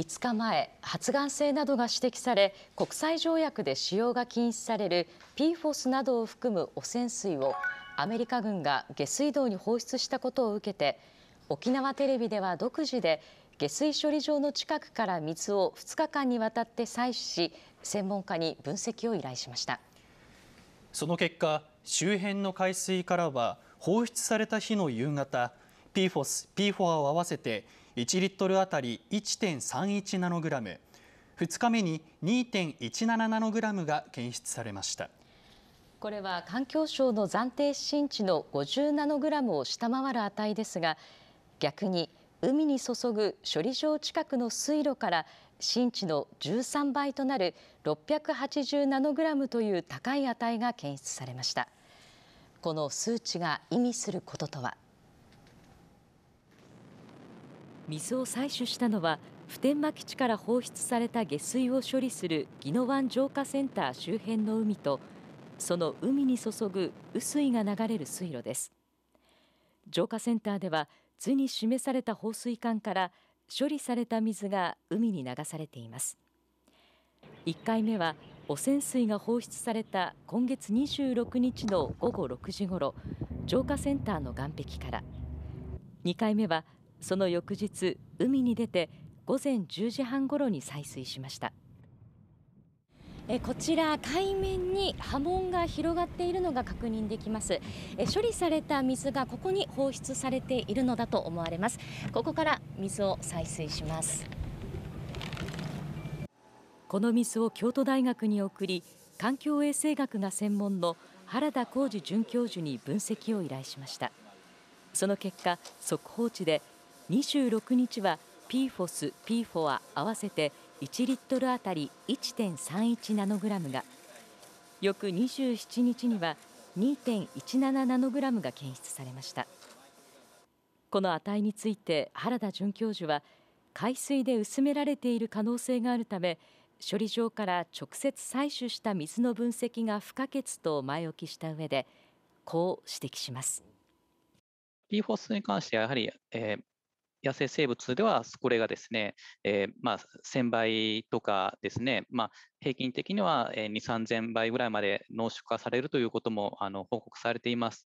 5日前、発がん性などが指摘され、国際条約で使用が禁止される ＰＦＯＳ などを含む汚染水をアメリカ軍が下水道に放出したことを受けて、沖縄テレビでは独自で下水処理場の近くから水を2日間にわたって採取し、専門家に分析を依頼しました。その結果、周辺の海水からは放出された日の夕方、PFOS、PFOA を合わせて1リットル当たり1.31ナノグラム、2日目に2.17ナノグラムが検出されました。これは環境省の暫定新値の50ナノグラムを下回る値ですが、逆に海に注ぐ処理場近くの水路から新値の13倍となる680ナノグラムという高い値が検出されました。この数値が意味することとは。水を採取したのは普天間基地から放出された下水を処理する宜野湾浄化センター周辺の海とその海に注ぐ雨水が流れる水路です浄化センターでは図に示された放水管から処理された水が海に流されています1回目は汚染水が放出された今月26日の午後6時ごろ浄化センターの岸壁から2回目はその翌日海に出て午前10時半ごろに採水しましたえこちら海面に波紋が広がっているのが確認できますえ処理された水がここに放出されているのだと思われますここから水を採水しますこの水を京都大学に送り環境衛生学が専門の原田浩二准教授に分析を依頼しましたその結果速報値で26日は PFOS、PFOA 合わせて1リットル当たり1.31ナノグラムが翌27日には2.17ナノグラムが検出されましたこの値について原田准教授は海水で薄められている可能性があるため処理場から直接採取した水の分析が不可欠と前置きした上でこう指摘します PFOS に関してはやはり、えー、野生生物ではこれがですね、えー、まあ、1000倍とかですね、まあ、平均的には2、3000倍ぐらいまで濃縮化されるということもあの報告されています。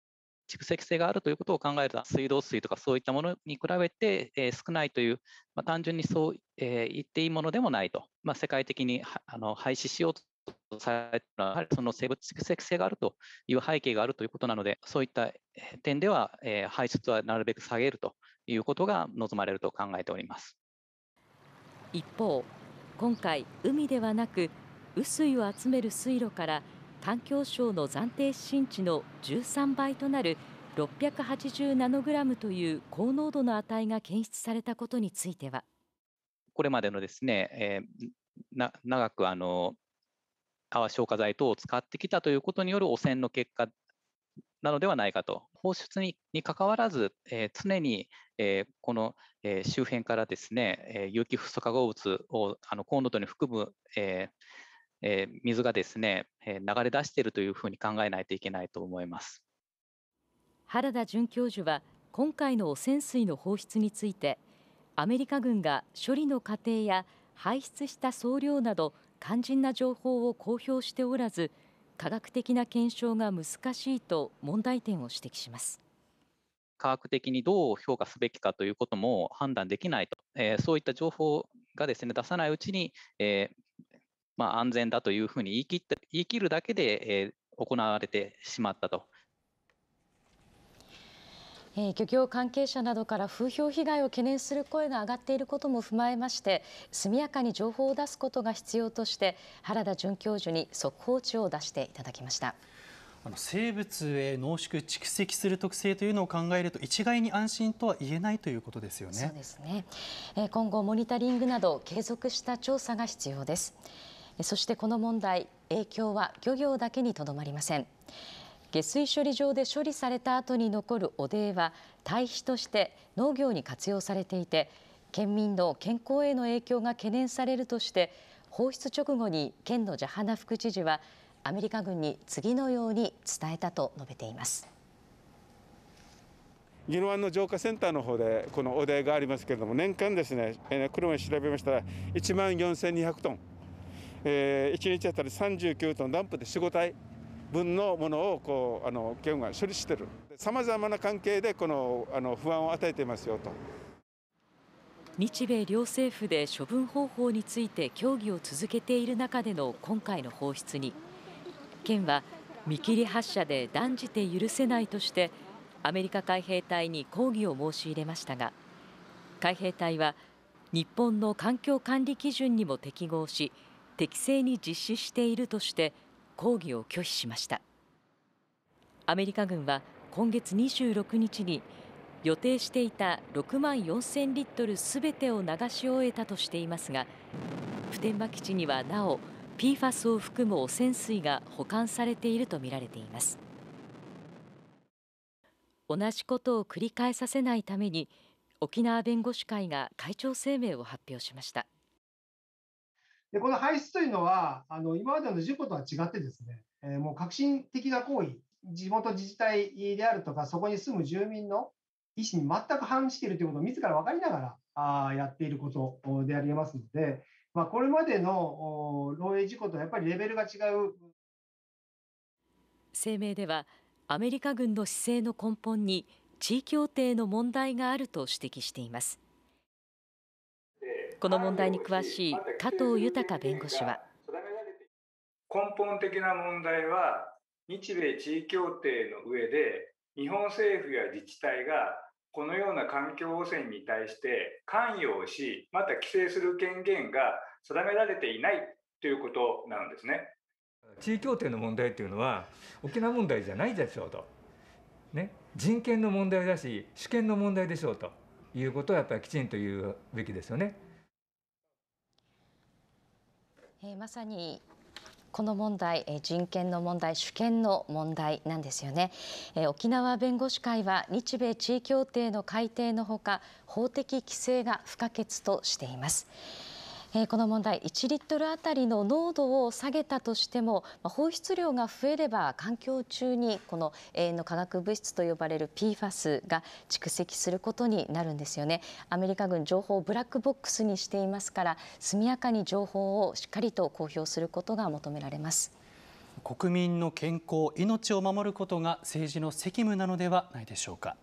蓄積性があるということを考えると、水道水とかそういったものに比べて、少ないという、まあ、単純にそう、言っていいものでもないと、まあ、世界的にあの廃止しようとされる。のは、その生物蓄積性があるという背景があるということなので、そういった点では、排出はなるべく下げるということが望まれると考えております一方今回海ではなく雨水を集める水路から環境省の暫定新地の13倍となる680ナノグラムという高濃度の値が検出されたことについてはこれまでのですね、えー、長くあの泡消火剤等を使ってきたということによる汚染の結果なのではないかと。放出ににかわらず、えー、常に、えー、この、えー、周辺からですね、えー、有機フッ素化合物をあの高濃度に含む、えーえー、水がですね、えー、流れ出しているというふうに考えないといけないと思います原田准教授は今回の汚染水の放出についてアメリカ軍が処理の過程や排出した総量など肝心な情報を公表しておらず科学的な検証が難しいと問題点を指摘します。科学的にどう評価すべきかということも判断できないと、えー、そういった情報がですね出さないうちに、えー、まあ、安全だというふうに言い切って言い切るだけで、えー、行われてしまったとえー、漁業関係者などから風評被害を懸念する声が上がっていることも踏まえまして速やかに情報を出すことが必要として原田准教授に速報値を出していただきました。あの生物へ濃縮蓄積する特性というのを考えると一概に安心とは言えないということですよね。そうですね。え今後モニタリングなど継続した調査が必要です。そしてこの問題影響は漁業だけにとどまりません。下水処理場で処理された後に残る汚泥は堆肥として農業に活用されていて県民の健康への影響が懸念されるとして放出直後に県のジャハナ副知事はアメリカ軍に次のように伝えたと述べています。宜野湾の浄化センターの方でこの汚泥がありますけれども年間ですね、え車に調べましたら1万4200トン、えー、1日あたり39トンダンプで45体分のものをこうあの県が処理してるさまざまな関係でこのあの不安を与えていますよと日米両政府で処分方法について協議を続けている中での今回の放出に県は見切り発射で断じて許せないとしてアメリカ海兵隊に抗議を申し入れましたが海兵隊は日本の環境管理基準にも適合し適正に実施しているとして抗議を拒否しましたアメリカ軍は今月26日に予定していた6万4 0リットルすべてを流し終えたとしていますが普天間基地にはなお PFAS を含む汚染水が保管されているとみられています同じことを繰り返させないために沖縄弁護士会が会長声明を発表しました。で、この排出というのは、あの、今までの事故とは違ってですね、えもう革新的な行為、地元自治体であるとか、そこに住む住民の意思に全く反しているということを自ら分かりながらあやっていることでありますので、まあ、これまでの漏洩事故とはやっぱりレベルが違う声明ではアメリカ軍の姿勢の根本に地位協定の問題があると指摘していますこの問題に詳しい加藤豊弁護士は根本的な問題は日米地位協定の上で日本政府や自治体がこのような環境汚染に対して関与をし、また規制する権限が定められていないということなんですね。地位協定の問題というのは沖縄問題じゃないでしょうと、ね、人権の問題だし主権の問題でしょうということはやっぱりきちんと言うべきですよね。えー、まさにこの問題、えー、人権の問題、主権の問題なんですよね、えー、沖縄弁護士会は日米地位協定の改定のほか法的規制が不可欠としています。えー、この問題1リットルあたりの濃度を下げたとしても、まあ、放出量が増えれば環境中にこの永遠の化学物質と呼ばれる PFAS が蓄積することになるんですよねアメリカ軍情報をブラックボックスにしていますから速やかに情報をしっかりと公表することが求められます国民の健康命を守ることが政治の責務なのではないでしょうか